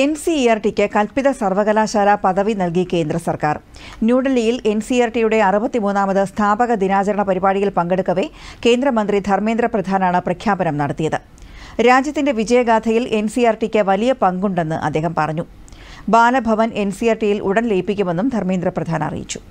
N C E R ടിക്ക് കൽപ്പിത സർവകലാശാല പദവി നൽകി കേന്ദ്ര സർക്കാർ ന്യൂഡൽഹിയിൽ എൻ സി ആർ ടിയുടെ അറുപത്തിമൂന്നാമത് സ്ഥാപക ദിനാചരണ പരിപാടിയിൽ പങ്കെടുക്കവേ കേന്ദ്രമന്ത്രി ധർമ്മേന്ദ്ര പ്രധാനാണ് പ്രഖ്യാപനം നടത്തിയത് രാജ്യത്തിന്റെ വിജയഗാഥയിൽ എൻ സി ആർ ടിക്ക് വലിയ പങ്കുണ്ടെന്ന് അദ്ദേഹം പറഞ്ഞു ബാലഭവൻ എൻ സി ആർ ടിയിൽ ഉടൻ ലയിപ്പിക്കുമെന്നും ധർമ്മേന്ദ്ര പ്രധാൻ അറിയിച്ചു